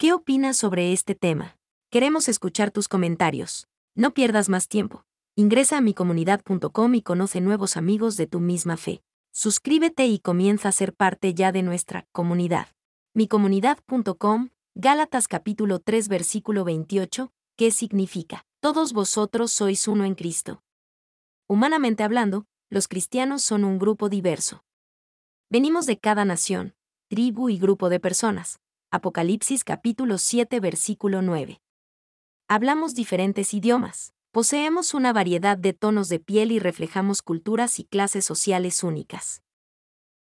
¿Qué opinas sobre este tema? Queremos escuchar tus comentarios. No pierdas más tiempo. Ingresa a micomunidad.com y conoce nuevos amigos de tu misma fe. Suscríbete y comienza a ser parte ya de nuestra comunidad. Micomunidad.com, Gálatas capítulo 3 versículo 28, ¿qué significa? Todos vosotros sois uno en Cristo. Humanamente hablando, los cristianos son un grupo diverso. Venimos de cada nación, tribu y grupo de personas, Apocalipsis capítulo 7 versículo 9. Hablamos diferentes idiomas, poseemos una variedad de tonos de piel y reflejamos culturas y clases sociales únicas.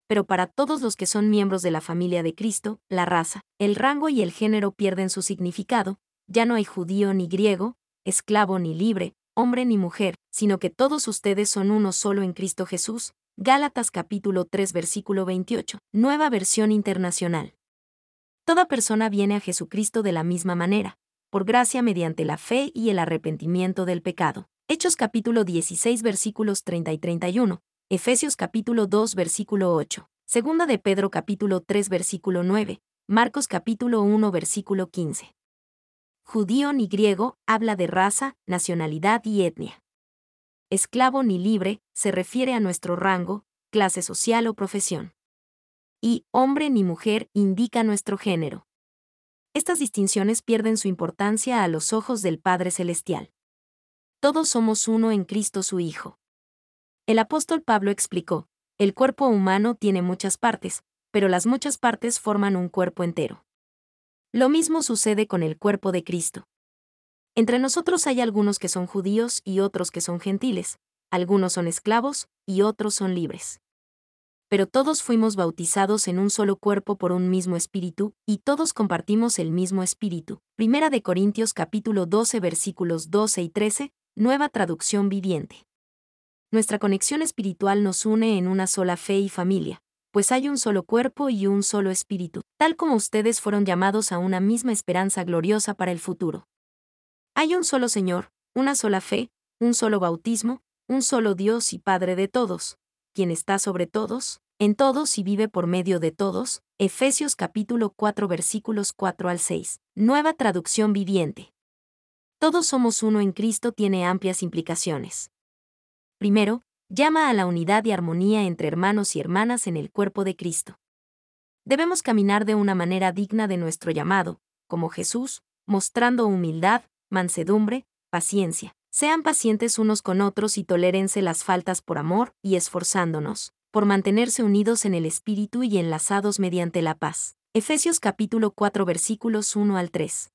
Pero para todos los que son miembros de la familia de Cristo, la raza, el rango y el género pierden su significado, ya no hay judío ni griego, esclavo ni libre, hombre ni mujer, sino que todos ustedes son uno solo en Cristo Jesús. Gálatas capítulo 3 versículo 28, nueva versión internacional. Toda persona viene a Jesucristo de la misma manera, por gracia mediante la fe y el arrepentimiento del pecado. Hechos capítulo 16 versículos 30 y 31, Efesios capítulo 2 versículo 8, Segunda de Pedro capítulo 3 versículo 9, Marcos capítulo 1 versículo 15. Judío ni griego habla de raza, nacionalidad y etnia. Esclavo ni libre se refiere a nuestro rango, clase social o profesión y hombre ni mujer indica nuestro género. Estas distinciones pierden su importancia a los ojos del Padre Celestial. Todos somos uno en Cristo su Hijo. El apóstol Pablo explicó, el cuerpo humano tiene muchas partes, pero las muchas partes forman un cuerpo entero. Lo mismo sucede con el cuerpo de Cristo. Entre nosotros hay algunos que son judíos y otros que son gentiles, algunos son esclavos y otros son libres pero todos fuimos bautizados en un solo cuerpo por un mismo espíritu, y todos compartimos el mismo espíritu. Primera de Corintios capítulo 12 versículos 12 y 13, nueva traducción viviente. Nuestra conexión espiritual nos une en una sola fe y familia, pues hay un solo cuerpo y un solo espíritu, tal como ustedes fueron llamados a una misma esperanza gloriosa para el futuro. Hay un solo Señor, una sola fe, un solo bautismo, un solo Dios y Padre de todos, quien está sobre todos, en todos y vive por medio de todos, Efesios capítulo 4 versículos 4 al 6, nueva traducción viviente. Todos somos uno en Cristo tiene amplias implicaciones. Primero, llama a la unidad y armonía entre hermanos y hermanas en el cuerpo de Cristo. Debemos caminar de una manera digna de nuestro llamado, como Jesús, mostrando humildad, mansedumbre, paciencia, sean pacientes unos con otros y tolérense las faltas por amor y esforzándonos por mantenerse unidos en el espíritu y enlazados mediante la paz. Efesios capítulo 4 versículos 1 al 3.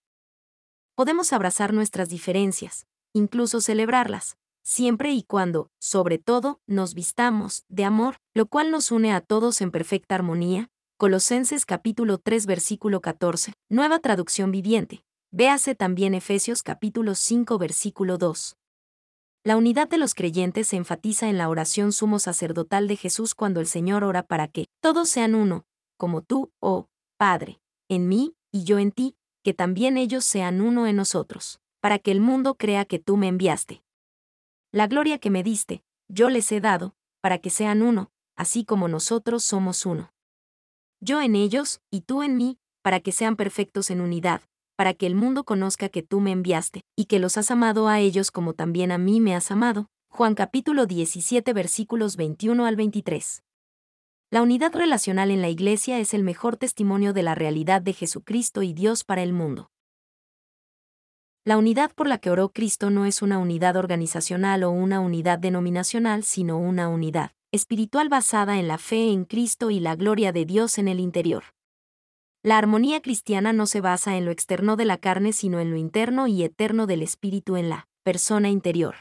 Podemos abrazar nuestras diferencias, incluso celebrarlas, siempre y cuando, sobre todo, nos vistamos de amor, lo cual nos une a todos en perfecta armonía. Colosenses capítulo 3 versículo 14, nueva traducción viviente. Véase también Efesios capítulo 5 versículo 2. La unidad de los creyentes se enfatiza en la oración sumo sacerdotal de Jesús cuando el Señor ora para que todos sean uno, como tú, oh Padre, en mí y yo en ti, que también ellos sean uno en nosotros, para que el mundo crea que tú me enviaste. La gloria que me diste, yo les he dado, para que sean uno, así como nosotros somos uno. Yo en ellos, y tú en mí, para que sean perfectos en unidad, para que el mundo conozca que tú me enviaste, y que los has amado a ellos como también a mí me has amado. Juan capítulo 17 versículos 21 al 23. La unidad relacional en la Iglesia es el mejor testimonio de la realidad de Jesucristo y Dios para el mundo. La unidad por la que oró Cristo no es una unidad organizacional o una unidad denominacional, sino una unidad espiritual basada en la fe en Cristo y la gloria de Dios en el interior. La armonía cristiana no se basa en lo externo de la carne, sino en lo interno y eterno del espíritu en la persona interior.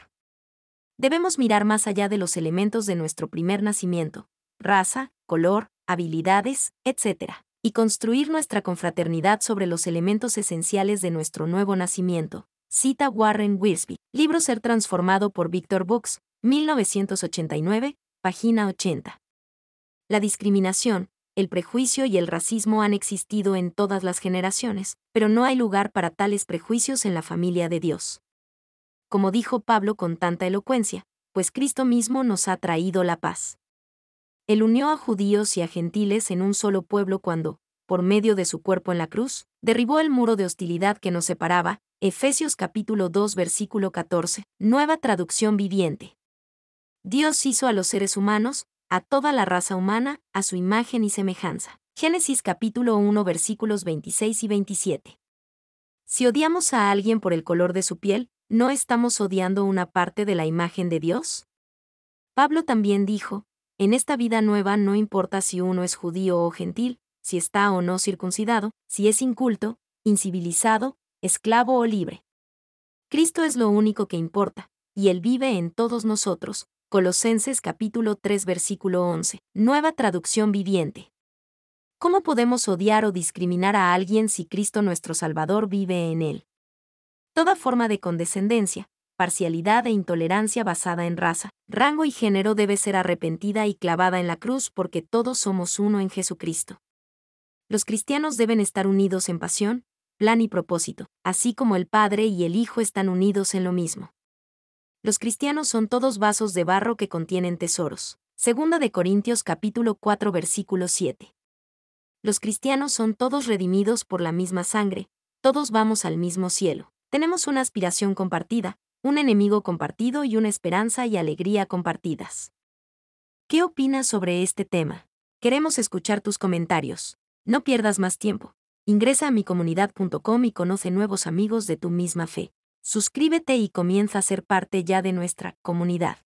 Debemos mirar más allá de los elementos de nuestro primer nacimiento, raza, color, habilidades, etc., y construir nuestra confraternidad sobre los elementos esenciales de nuestro nuevo nacimiento. Cita Warren wisby libro Ser Transformado por Victor Books, 1989, página 80. La discriminación, el prejuicio y el racismo han existido en todas las generaciones, pero no hay lugar para tales prejuicios en la familia de Dios. Como dijo Pablo con tanta elocuencia, pues Cristo mismo nos ha traído la paz. Él unió a judíos y a gentiles en un solo pueblo cuando, por medio de su cuerpo en la cruz, derribó el muro de hostilidad que nos separaba, Efesios capítulo 2 versículo 14, nueva traducción viviente. Dios hizo a los seres humanos, a toda la raza humana, a su imagen y semejanza. Génesis capítulo 1 versículos 26 y 27. Si odiamos a alguien por el color de su piel, ¿no estamos odiando una parte de la imagen de Dios? Pablo también dijo, en esta vida nueva no importa si uno es judío o gentil, si está o no circuncidado, si es inculto, incivilizado, esclavo o libre. Cristo es lo único que importa, y Él vive en todos nosotros, Colosenses capítulo 3 versículo 11. Nueva traducción viviente. ¿Cómo podemos odiar o discriminar a alguien si Cristo nuestro Salvador vive en él? Toda forma de condescendencia, parcialidad e intolerancia basada en raza, rango y género debe ser arrepentida y clavada en la cruz porque todos somos uno en Jesucristo. Los cristianos deben estar unidos en pasión, plan y propósito, así como el Padre y el Hijo están unidos en lo mismo. Los cristianos son todos vasos de barro que contienen tesoros. Segunda de Corintios capítulo 4 versículo 7. Los cristianos son todos redimidos por la misma sangre, todos vamos al mismo cielo. Tenemos una aspiración compartida, un enemigo compartido y una esperanza y alegría compartidas. ¿Qué opinas sobre este tema? Queremos escuchar tus comentarios. No pierdas más tiempo. Ingresa a mi comunidad.com y conoce nuevos amigos de tu misma fe. Suscríbete y comienza a ser parte ya de nuestra comunidad.